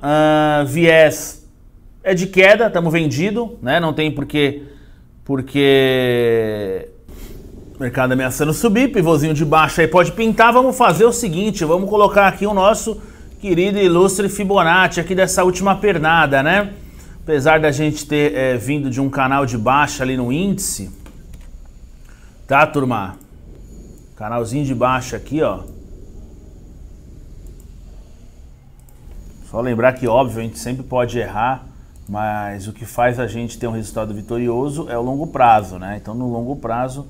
Uh, viés é de queda, estamos vendido, né? Não tem porquê, porque mercado ameaçando subir, pivôzinho de baixo aí pode pintar. Vamos fazer o seguinte, vamos colocar aqui o nosso querido ilustre Fibonacci aqui dessa última pernada, né? Apesar da gente ter é, vindo de um canal de baixa ali no índice, tá, turma? Canalzinho de baixa aqui, ó. Só lembrar que, óbvio, a gente sempre pode errar, mas o que faz a gente ter um resultado vitorioso é o longo prazo, né? Então, no longo prazo,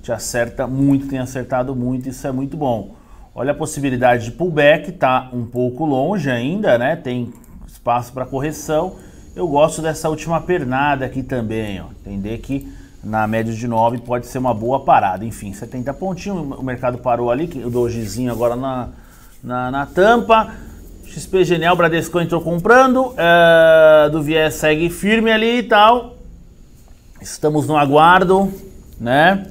te acerta muito, tem acertado muito, isso é muito bom. Olha a possibilidade de pullback, tá um pouco longe ainda, né? Tem espaço para correção. Eu gosto dessa última pernada aqui também, ó. Entender que na média de 9 pode ser uma boa parada. Enfim, 70 pontinhos, o mercado parou ali, o dojizinho agora na, na, na tampa. XP Genial, Bradesco entrou comprando, é, do Viés segue firme ali e tal. Estamos no aguardo, né?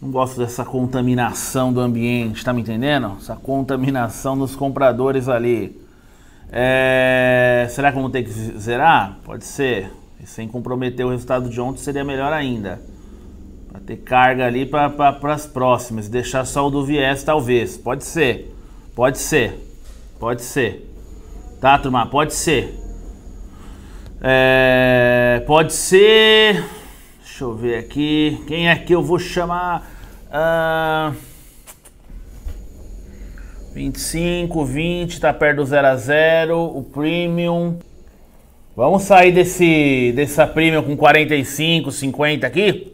Não gosto dessa contaminação do ambiente, tá me entendendo? Essa contaminação dos compradores ali. É, será que eu vou ter que zerar? Pode ser. E sem comprometer o resultado de ontem seria melhor ainda. Pra ter carga ali para pra, as próximas. Deixar só o do viés, talvez. Pode ser. Pode ser. Pode ser. Tá, turma? Pode ser. É, pode ser. Deixa eu ver aqui. Quem é que eu vou chamar? Ah, 25, 20, tá perto do 0 a 0, o premium. Vamos sair desse dessa premium com 45, 50 aqui?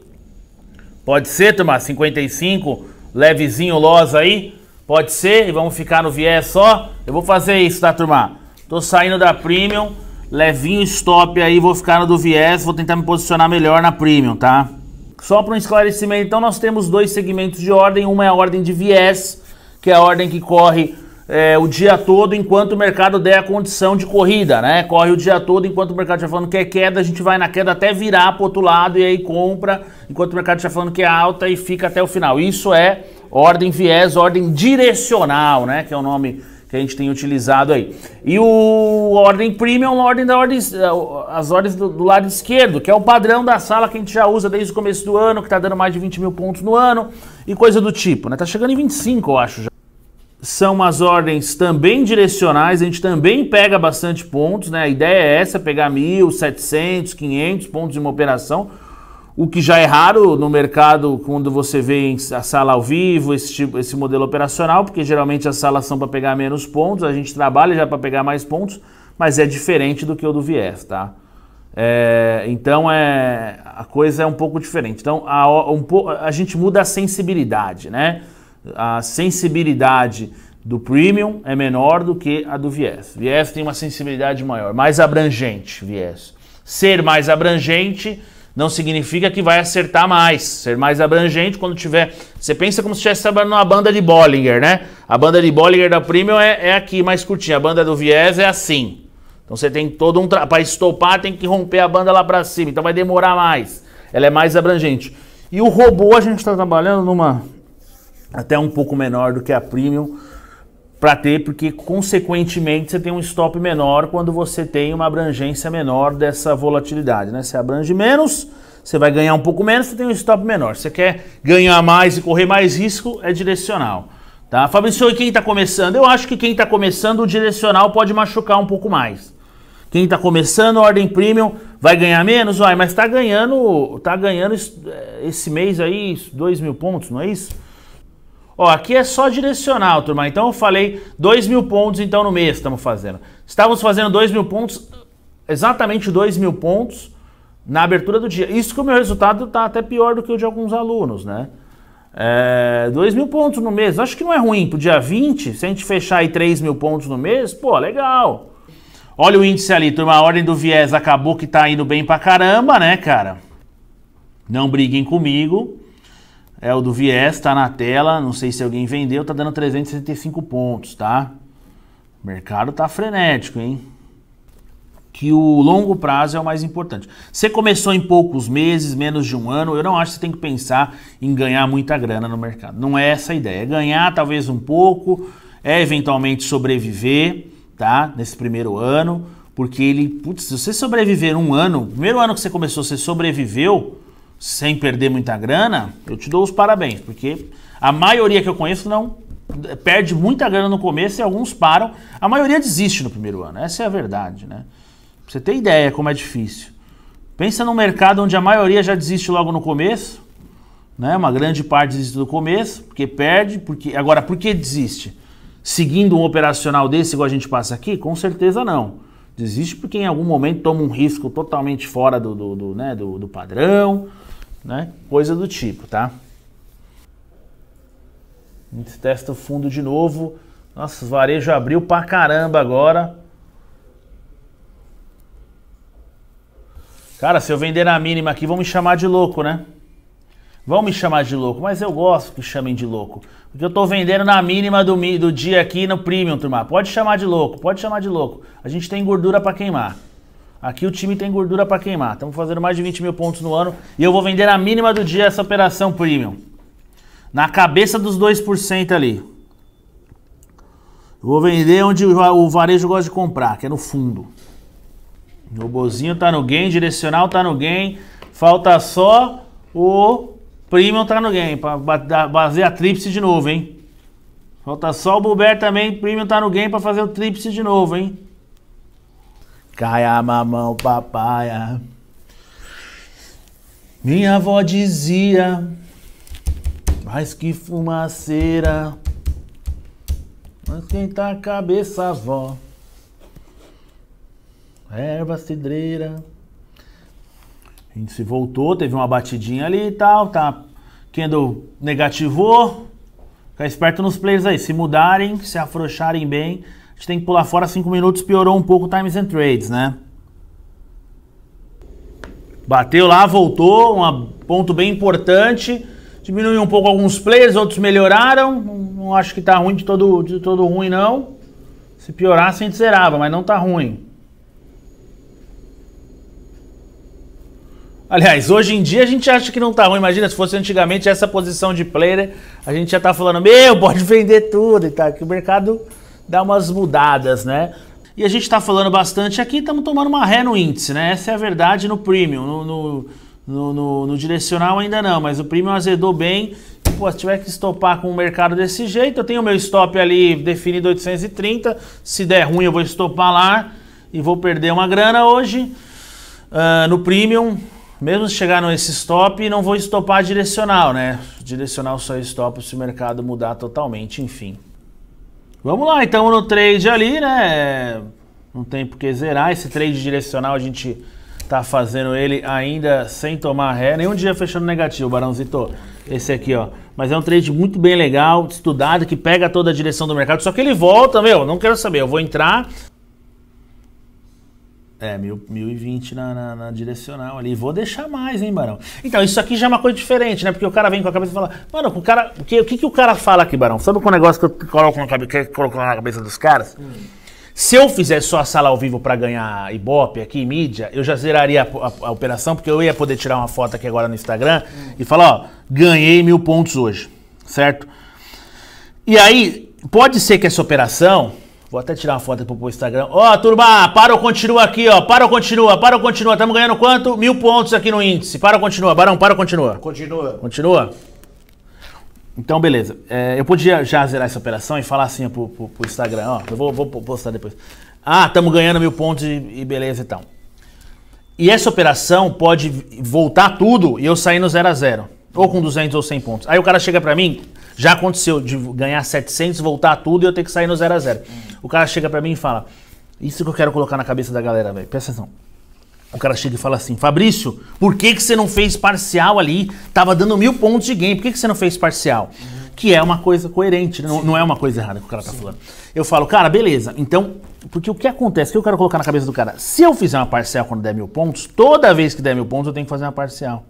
Pode ser, turma, 55, levezinho loss aí. Pode ser? E vamos ficar no viés só? Eu vou fazer isso, tá, turma? Tô saindo da Premium, levinho stop aí, vou ficar no do viés, vou tentar me posicionar melhor na Premium, tá? Só para um esclarecimento, então nós temos dois segmentos de ordem. Uma é a ordem de viés, que é a ordem que corre é, o dia todo enquanto o mercado der a condição de corrida, né? Corre o dia todo enquanto o mercado está falando que é queda, a gente vai na queda até virar para outro lado e aí compra, enquanto o mercado está falando que é alta e fica até o final. Isso é ordem viés, ordem direcional, né? Que é o nome que a gente tem utilizado aí. E o ordem premium, é a ordem da ordem, é, as ordens do, do, lado esquerdo, que é o padrão da sala que a gente já usa desde o começo do ano, que está dando mais de 20 mil pontos no ano e coisa do tipo, né? Tá chegando em 25, eu acho já. São umas ordens também direcionais, a gente também pega bastante pontos, né? A ideia é essa, pegar 1.700, 500 pontos de uma operação, o que já é raro no mercado quando você vê a sala ao vivo, esse, tipo, esse modelo operacional, porque geralmente as salas são para pegar menos pontos, a gente trabalha já para pegar mais pontos, mas é diferente do que o do Vief, tá? É, então é a coisa é um pouco diferente. Então a, um, a gente muda a sensibilidade, né? A sensibilidade do premium é menor do que a do viés. Viés tem uma sensibilidade maior, mais abrangente, viés. Ser mais abrangente não significa que vai acertar mais, ser mais abrangente quando tiver. Você pensa como se estivesse trabalhando numa banda de Bollinger, né? A banda de Bollinger da Premium é, é aqui mais curtinha, a banda do Viés é assim. Então você tem todo um. Tra... Para estopar, tem que romper a banda lá para cima, então vai demorar mais. Ela é mais abrangente. E o robô, a gente está trabalhando numa. até um pouco menor do que a Premium para ter, porque consequentemente você tem um stop menor quando você tem uma abrangência menor dessa volatilidade, né? Você abrange menos, você vai ganhar um pouco menos, você tem um stop menor. Você quer ganhar mais e correr mais risco, é direcional. Tá? Fabrício, e quem está começando? Eu acho que quem está começando, o direcional pode machucar um pouco mais. Quem está começando, ordem premium, vai ganhar menos? Vai, mas está ganhando, tá ganhando eh, esse mês aí 2 mil pontos, não é isso? Ó, aqui é só direcional, turma. Então eu falei 2 mil pontos então no mês estamos fazendo. Estávamos fazendo 2 mil pontos, exatamente 2 mil pontos na abertura do dia. Isso que o meu resultado está até pior do que o de alguns alunos, né? É, 2 mil pontos no mês, acho que não é ruim. Pro dia 20, se a gente fechar aí 3 mil pontos no mês, pô, legal. Olha o índice ali, turma. A ordem do viés acabou que tá indo bem pra caramba, né, cara? Não briguem comigo. É, o do Viés está na tela, não sei se alguém vendeu, tá dando 365 pontos, tá? O mercado tá frenético, hein? Que o longo prazo é o mais importante. Você começou em poucos meses, menos de um ano, eu não acho que você tem que pensar em ganhar muita grana no mercado. Não é essa a ideia. É ganhar talvez um pouco, é eventualmente sobreviver, tá? Nesse primeiro ano, porque ele, putz, se você sobreviver um ano, primeiro ano que você começou, você sobreviveu, sem perder muita grana, eu te dou os parabéns, porque a maioria que eu conheço não perde muita grana no começo e alguns param. A maioria desiste no primeiro ano, essa é a verdade, né? Pra você ter ideia como é difícil. Pensa num mercado onde a maioria já desiste logo no começo, né? Uma grande parte desiste do começo, porque perde, porque agora por que desiste? Seguindo um operacional desse igual a gente passa aqui, com certeza não. Desiste porque em algum momento toma um risco totalmente fora do, do, do, né, do, do padrão, né? Coisa do tipo, tá? A gente testa o fundo de novo. Nossa, o varejo abriu pra caramba agora. Cara, se eu vender na mínima aqui, vão me chamar de louco, né? Vão me chamar de louco, mas eu gosto que chamem de louco. Porque eu tô vendendo na mínima do, do dia aqui no premium, turma. Pode chamar de louco, pode chamar de louco. A gente tem gordura para queimar. Aqui o time tem gordura para queimar. Estamos fazendo mais de 20 mil pontos no ano e eu vou vender na mínima do dia essa operação premium. Na cabeça dos 2% ali. Eu vou vender onde o varejo gosta de comprar, que é no fundo. O bozinho tá no gain, direcional tá no gain. Falta só o premium tá no gain, para fazer a tríplice de novo, hein? Falta só o Buber também, premium tá no gain para fazer o tríplice de novo, hein? Caia mamão, papaya. Minha avó dizia, mas que fumaceira. Mas quem tá a cabeça, avó? Erva cidreira. A gente se voltou, teve uma batidinha ali e tal, tá? Kendall negativou. Fica esperto nos players aí. Se mudarem, se afrouxarem bem, gente tem que pular fora 5 minutos, piorou um pouco o Times and Trades, né? Bateu lá, voltou, um ponto bem importante. Diminuiu um pouco alguns players, outros melhoraram. Não, acho que tá ruim de todo, de todo ruim, não. Se piorasse, a gente zerava, mas não tá ruim. Aliás, hoje em dia a gente acha que não tá ruim. Imagina se fosse antigamente essa posição de player, a gente já tá falando, meu, pode vender tudo e tá. Que o mercado dá umas mudadas, né? E a gente está falando bastante aqui, estamos tomando uma ré no índice, né? Essa é a verdade no premium. No, no, no, no, no direcional ainda não, mas o premium azedou bem. Pô, se tiver que estopar com o mercado desse jeito, eu tenho meu stop ali definido 830. Se der ruim, eu vou estopar lá e vou perder uma grana hoje. Uh, no premium, mesmo se chegar nesse stop, não vou estopar direcional, né? Direcional só stop se o mercado mudar totalmente, enfim. Vamos lá, então no trade ali, né? Não tem por que zerar. Esse trade direcional a gente tá fazendo ele ainda sem tomar ré. Nenhum dia fechando negativo, Barãozito. Esse aqui, ó. Mas é um trade muito bem legal, estudado, que pega toda a direção do mercado. Só que ele volta, meu, não quero saber. Eu vou entrar, é, mil, mil e vinte na, na, na direcional ali. Vou deixar mais, hein, Barão? Então, isso aqui já é uma coisa diferente, né? Porque o cara vem com a cabeça e fala, mano, o cara. O que, o que, que o cara fala aqui, Barão? Sabe o negócio que eu coloco na cabeça, coloco na cabeça dos caras? Hum. Se eu fizesse só a sala ao vivo para ganhar Ibope aqui, mídia, eu já zeraria a, a, a, operação, porque eu ia poder tirar uma foto aqui agora no Instagram hum. e falar, ó, ganhei mil pontos hoje, certo? E aí, pode ser que essa operação Vou até tirar uma foto pro Instagram. Ó, oh, turma, para ou continua aqui, ó. Para ou continua, para ou continua. Estamos ganhando quanto? Mil pontos aqui no índice. Para ou continua, Barão, para ou continua? Continua. Continua? Então, beleza. É, eu podia já zerar essa operação e falar assim pro, pro, pro Instagram, ó. Eu vou, vou postar depois. Ah, estamos ganhando mil pontos e, e beleza e então. tal. E essa operação pode voltar tudo e eu sair no zero a zero, Ou com 200 ou 100 pontos. Aí o cara chega pra mim, já aconteceu de ganhar 700, voltar tudo e eu ter que sair no 0 a 0 O cara chega para mim e fala: Isso que eu quero colocar na cabeça da galera, velho. Presta atenção. O cara chega e fala assim: Fabrício, por que, que você não fez parcial ali? Tava dando mil pontos de game, por que, que você não fez parcial? Uhum. Que é uma coisa coerente, né? não, não, é uma coisa errada que o cara tá Sim. falando. Eu falo, cara, beleza, então, porque o que acontece? O que eu quero colocar na cabeça do cara? Se eu fizer uma parcial quando der mil pontos, toda vez que der mil pontos eu tenho que fazer uma parcial.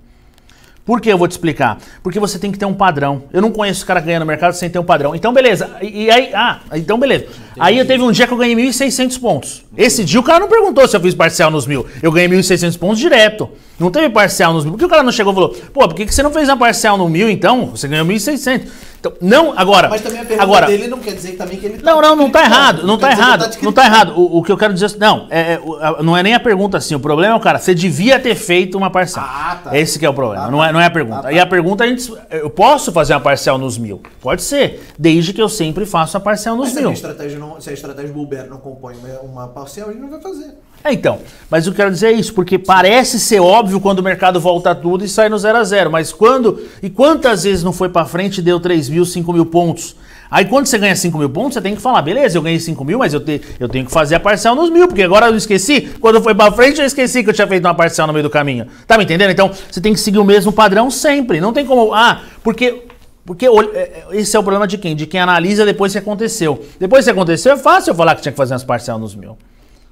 Por que eu vou te explicar? Porque você tem que ter um padrão. Eu não conheço o cara ganhando no mercado sem ter um padrão. Então, beleza. E, aí, ah, então beleza. Entendi. Aí eu teve um dia que eu ganhei 1.600 pontos. Esse dia o cara não perguntou se eu fiz parcial nos mil. Eu ganhei 1.600 pontos direto. Não teve parcial nos mil. Por que o cara não chegou e falou, pô, por que, que você não fez a parcial no mil então? Você ganhou 1.600. Então, não, agora. Mas também a pergunta agora, dele não quer dizer também que ele. Tá não, não, não está errado. Não está errado. Tá não está errado. O, o, que eu quero dizer. Não, é, é, não é nem a pergunta assim. O problema é cara, você devia ter feito uma parcial. Ah, tá. Esse que é o problema. Tá, não, é, não é a tá pergunta. Tá, tá. E a pergunta, a gente, eu posso fazer uma parcial nos mil? Pode ser. Desde que eu sempre faço a parcial nos mas mil. Se a estratégia, não, se a estratégia do Uber não compõe uma parcial, ele não vai fazer. É, então. Mas eu quero dizer é isso, porque parece ser óbvio quando o mercado volta tudo e sai no zero a zero. Mas quando. E quantas vezes não foi para frente e deu 3 mil, 5 mil pontos. Aí quando você ganha 5 mil pontos, você tem que falar, beleza, eu ganhei 5 mil, mas eu, te, eu tenho que fazer a parcial nos mil, porque agora eu esqueci, quando foi pra frente eu esqueci que eu tinha feito uma parcial no meio do caminho. Tá me entendendo? Então você tem que seguir o mesmo padrão sempre. Não tem como, ah, porque porque é, é, esse é o problema de quem? De quem analisa depois que aconteceu. Depois que aconteceu, é fácil eu falar que tinha que fazer umas parcelas nos mil.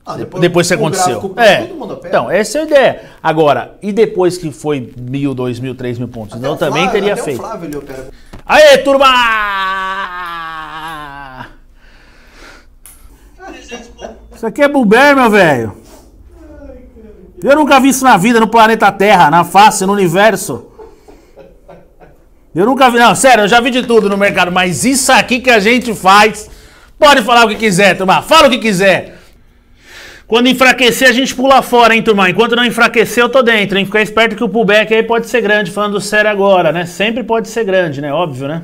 Ah, depois, depois que aconteceu. É. Então, essa é a ideia. Agora, e depois que foi mil, dois mil, três mil pontos? Até não, também Flávio, teria feito. Aê, turma! Isso aqui é buber, meu velho. Eu nunca vi isso na vida, no planeta Terra, na face, no universo. Eu nunca vi, não, sério, eu já vi de tudo no mercado, mas isso aqui que a gente faz, pode falar o que quiser, turma, fala o que quiser. Quando enfraquecer, a gente pula fora, hein, turma? Enquanto não enfraquecer, eu tô dentro, hein? Ficar esperto que o pullback aí pode ser grande, falando sério agora, né? Sempre pode ser grande, né? Óbvio, né?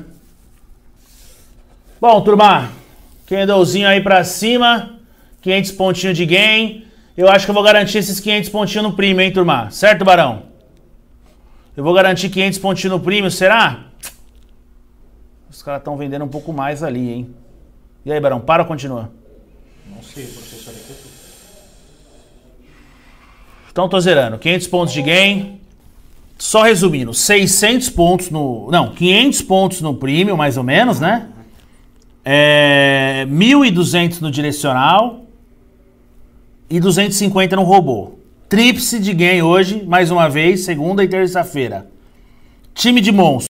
Bom, turma, candlezinho aí pra cima, 500 pontinhos de gain. Eu acho que eu vou garantir esses 500 pontinhos no prêmio, hein, turma? Certo, Barão? Eu vou garantir 500 pontinhos no prêmio? será? Os caras estão vendendo um pouco mais ali, hein? E aí, Barão, para ou continua? Não sei, professor. Tá então tô zerando. 500 pontos de gain. Só resumindo, 600 pontos no... Não, 500 pontos no premium, mais ou menos, né? É, 1.200 no direcional e 250 no robô. Tríplice de gain hoje, mais uma vez, segunda e terça-feira. Time de monstro.